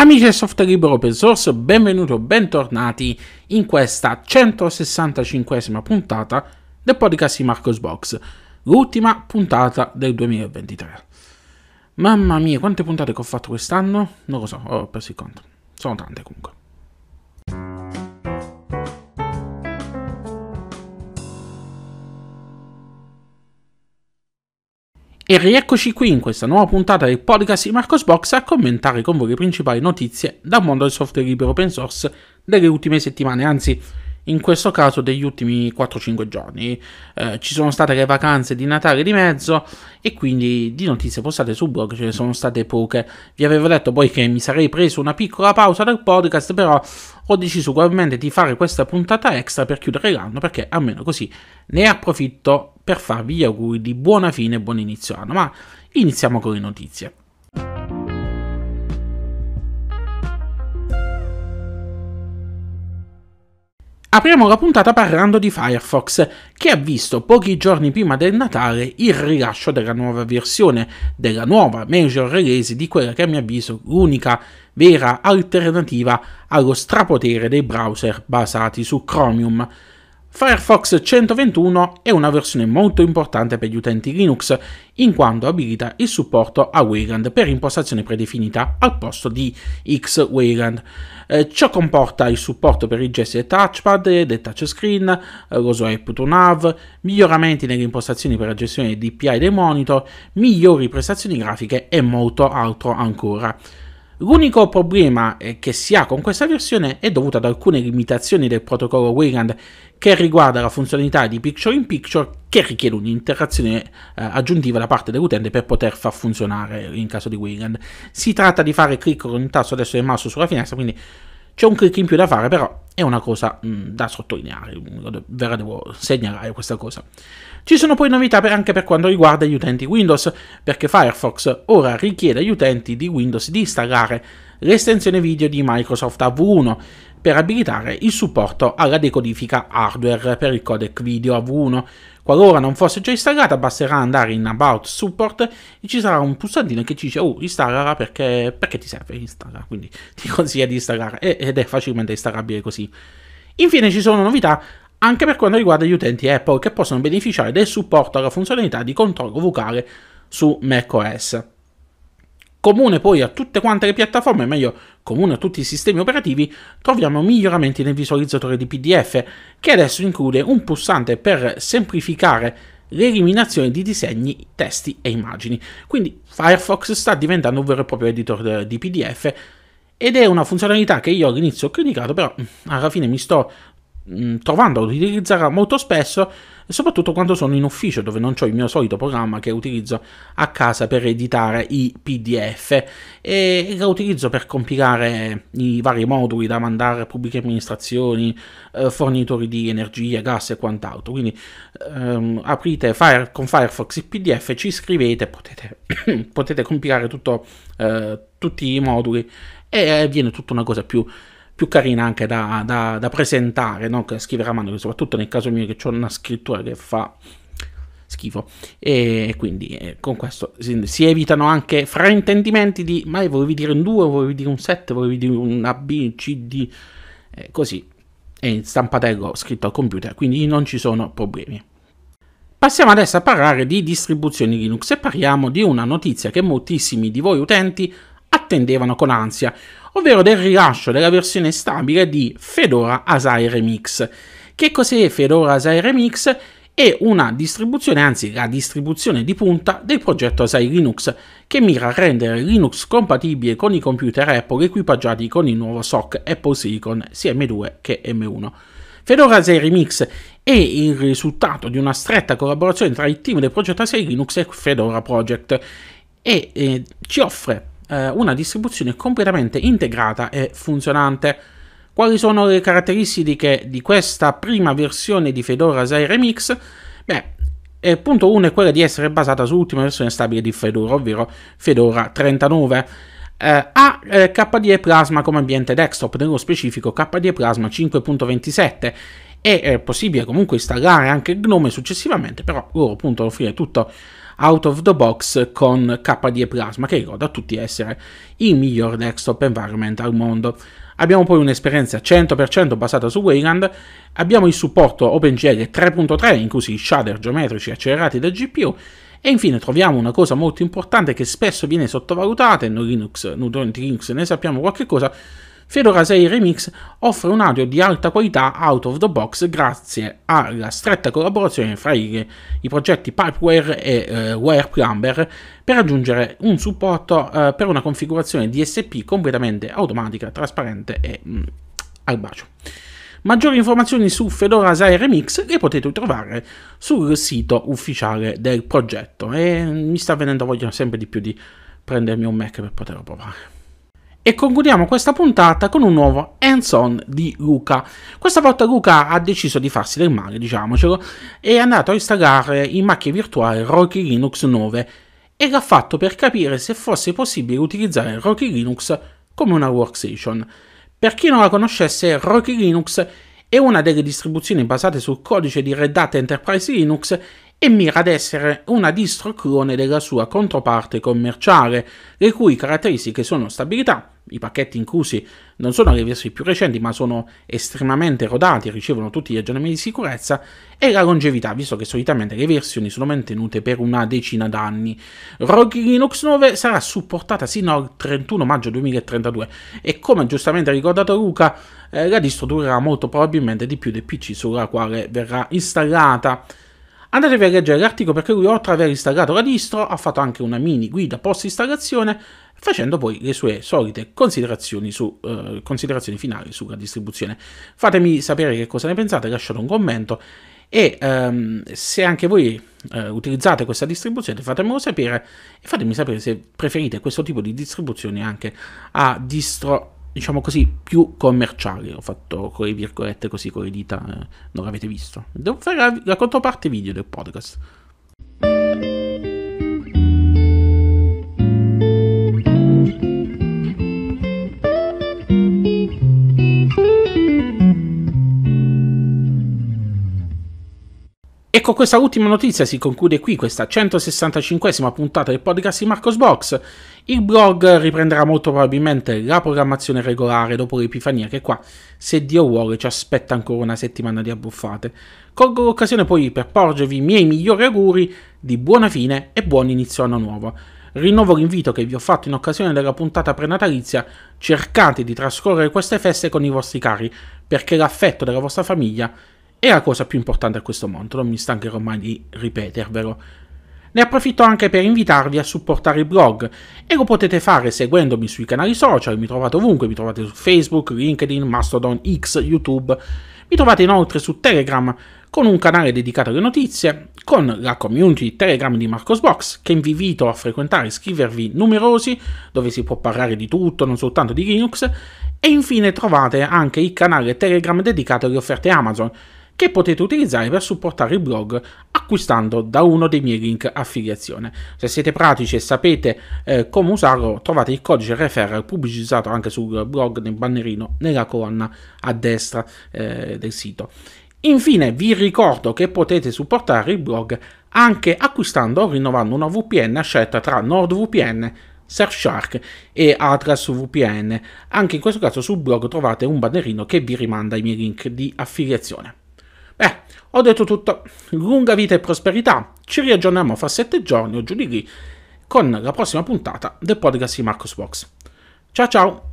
Amici del software libero open source, benvenuti o bentornati in questa 165esima puntata del podcast di Marcos Box, l'ultima puntata del 2023. Mamma mia, quante puntate che ho fatto quest'anno? Non lo so, ho perso il conto. Sono tante comunque. E rieccoci qui in questa nuova puntata del podcast di Marcosbox a commentare con voi le principali notizie dal mondo del software libero open source delle ultime settimane, anzi in questo caso degli ultimi 4-5 giorni. Eh, ci sono state le vacanze di Natale di mezzo e quindi di notizie postate sul blog ce ne sono state poche. Vi avevo detto poi che mi sarei preso una piccola pausa dal podcast, però ho deciso ugualmente di fare questa puntata extra per chiudere l'anno, perché almeno così ne approfitto per farvi gli auguri di buona fine e buon inizio anno. Ma iniziamo con le notizie. Apriamo la puntata parlando di Firefox, che ha visto pochi giorni prima del Natale il rilascio della nuova versione, della nuova major release di quella che a mio avviso è l'unica vera alternativa allo strapotere dei browser basati su Chromium. Firefox 121 è una versione molto importante per gli utenti Linux, in quanto abilita il supporto a Wayland per impostazione predefinita al posto di X Wayland. Eh, ciò comporta il supporto per i gesti del touchpad, del touchscreen, lo swipe to nav, miglioramenti nelle impostazioni per la gestione dei DPI dei monitor, migliori prestazioni grafiche e molto altro ancora. L'unico problema che si ha con questa versione è dovuto ad alcune limitazioni del protocollo Wayland che riguarda la funzionalità di Picture in Picture che richiede un'interazione eh, aggiuntiva da parte dell'utente per poter far funzionare in caso di Wayland. Si tratta di fare clic con il tasto destro del mouse sulla finestra, quindi c'è un click in più da fare, però è una cosa mh, mm, da sottolineare, ve la devo segnalare questa cosa. Ci sono poi novità per, anche per quanto riguarda gli utenti Windows, perché Firefox ora richiede agli utenti di Windows di installare l'estensione video di Microsoft AV1, per abilitare il supporto alla decodifica hardware per il codec video AV1. Qualora non fosse già installata basterà andare in About Support e ci sarà un pulsantino che ci dice oh installala perché, perché ti serve installa, quindi ti consiglia di installare ed è facilmente installabile così. Infine ci sono novità anche per quanto riguarda gli utenti Apple che possono beneficiare del supporto alla funzionalità di controllo vocale su macOS comune poi a tutte quante le piattaforme, meglio comune a tutti i sistemi operativi, troviamo miglioramenti nel visualizzatore di PDF, che adesso include un pulsante per semplificare l'eliminazione di disegni, testi e immagini. Quindi Firefox sta diventando un vero e proprio editor di PDF ed è una funzionalità che io all'inizio ho criticato, però mm, alla fine mi sto Mm, trovando ad utilizzarla molto spesso, soprattutto quando sono in ufficio dove non ho il mio solito programma che utilizzo a casa per editare i PDF e la utilizzo per compilare i vari moduli da mandare a pubbliche amministrazioni, eh, fornitori di energia, gas e quant'altro. Quindi ehm, aprite Fire, con Firefox il PDF, ci scrivete, potete, potete compilare tutto, eh, tutti i moduli e eh, viene tutta una cosa più più carina anche da, da, da presentare, non che scrivere a mano, soprattutto nel caso mio che ho una scrittura che fa schifo. E quindi eh, con questo si, si, evitano anche fraintendimenti di ma volevi dire un 2, volevi dire un 7, volevi dire un A, B, C, D, eh, così. È in stampatello scritto al computer, quindi non ci sono problemi. Passiamo adesso a parlare di distribuzioni Linux e parliamo di una notizia che moltissimi di voi utenti attendevano con ansia, ovvero del rilascio della versione stabile di Fedora Asai Remix. Che cos'è Fedora Asai Remix? È una distribuzione, anzi la distribuzione di punta del progetto Asai Linux, che mira a rendere Linux compatibile con i computer Apple equipaggiati con il nuovo SOC Apple Silicon sia M2 che M1. Fedora Asai Remix è il risultato di una stretta collaborazione tra il team del progetto Asai Linux e Fedora Project e eh, ci offre eh, una distribuzione completamente integrata e funzionante. Quali sono le caratteristiche di questa prima versione di Fedora 6 Remix? Beh, eh, punto 1 è quella di essere basata sull'ultima versione stabile di Fedora, ovvero Fedora 39. Eh, ha eh, KDE Plasma come ambiente desktop, nello specifico KDE Plasma 5.27 e è possibile comunque installare anche Gnome successivamente, però loro appunto offrire tutto out of the box con KDE Plasma che ricorda a tutti essere il miglior desktop environment al mondo. Abbiamo poi un'esperienza 100% basata su Wayland, abbiamo il supporto OpenGL 3.3, inclusi i shader geometrici accelerati da GPU, e infine troviamo una cosa molto importante che spesso viene sottovalutata, e noi Linux, Nudonity Linux ne sappiamo qualche cosa, Fedora 6 Remix offre un audio di alta qualità out of the box grazie alla stretta collaborazione fra i, i progetti Pipeware e eh, Wireplumber per aggiungere un supporto eh, per una configurazione DSP completamente automatica, trasparente e mh, mm, al bacio. Maggiori informazioni su Fedora 6 Remix le potete trovare sul sito ufficiale del progetto e mi sta venendo voglia sempre di più di prendermi un Mac per poterlo provare e concludiamo questa puntata con un nuovo hands-on di Luca. Questa volta Luca ha deciso di farsi del male, diciamocelo, e è andato a installare in macchina virtuale Rocky Linux 9 e l'ha fatto per capire se fosse possibile utilizzare Rocky Linux come una workstation. Per chi non la conoscesse, Rocky Linux è una delle distribuzioni basate sul codice di Red Hat Enterprise Linux e mira ad essere una distro clone della sua controparte commerciale, le cui caratteristiche sono stabilità, i pacchetti inclusi non sono le versioni più recenti ma sono estremamente rodati, e ricevono tutti gli aggiornamenti di sicurezza e la longevità, visto che solitamente le versioni sono mantenute per una decina d'anni. Rogue Linux 9 sarà supportata sino al 31 maggio 2032 e come giustamente ha ricordato Luca, eh, la distro durerà molto probabilmente di più del PC sulla quale verrà installata. Andatevi a leggere l'articolo perché lui oltre ad aver installato la distro ha fatto anche una mini guida post installazione facendo poi le sue solite considerazioni, su, eh, considerazioni finali sulla distribuzione. Fatemi sapere che cosa ne pensate, lasciate un commento e ehm, se anche voi eh, utilizzate questa distribuzione fatemelo sapere e fatemi sapere se preferite questo tipo di distribuzione anche a distro diciamo così, più commerciale. Ho fatto con le virgolette così, con le dita, eh, non l'avete visto. Devo fare la, la controparte video del podcast. E con questa ultima notizia si conclude qui questa 165esima puntata del podcast di Marcos Box. Il blog riprenderà molto probabilmente la programmazione regolare dopo l'Epifania, che qua, se Dio vuole, ci aspetta ancora una settimana di abbuffate. Colgo l'occasione poi per porgervi i miei migliori auguri di buona fine e buon inizio anno nuovo. Rinnovo l'invito che vi ho fatto in occasione della puntata prenatalizia, cercate di trascorrere queste feste con i vostri cari, perché l'affetto della vostra famiglia è la cosa più importante a questo mondo, non mi stancherò mai di ripetervelo. Ne approfitto anche per invitarvi a supportare il blog e lo potete fare seguendomi sui canali social, mi trovate ovunque, mi trovate su Facebook, LinkedIn, Mastodon, X, YouTube. Mi trovate inoltre su Telegram con un canale dedicato alle notizie, con la community Telegram di Marcosbox che vi invito a frequentare e iscrivervi numerosi dove si può parlare di tutto, non soltanto di Linux e infine trovate anche il canale Telegram dedicato alle offerte Amazon che potete utilizzare per supportare il blog acquistando da uno dei miei link affiliazione. Se siete pratici e sapete eh, come usarlo, trovate il codice referral pubblicizzato anche sul blog nel bannerino nella colonna a destra eh, del sito. Infine vi ricordo che potete supportare il blog anche acquistando o rinnovando una VPN a scelta tra NordVPN Surfshark e Atlas VPN. Anche in questo caso sul blog trovate un bannerino che vi rimanda i miei link di affiliazione. Eh, ho detto tutto. Lunga vita e prosperità. Ci riaggiorniamo fra sette giorni o giù di lì con la prossima puntata del podcast di Marcos Box. Ciao ciao!